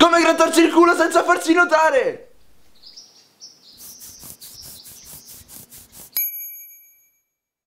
Come grattarsi il culo senza farsi notare?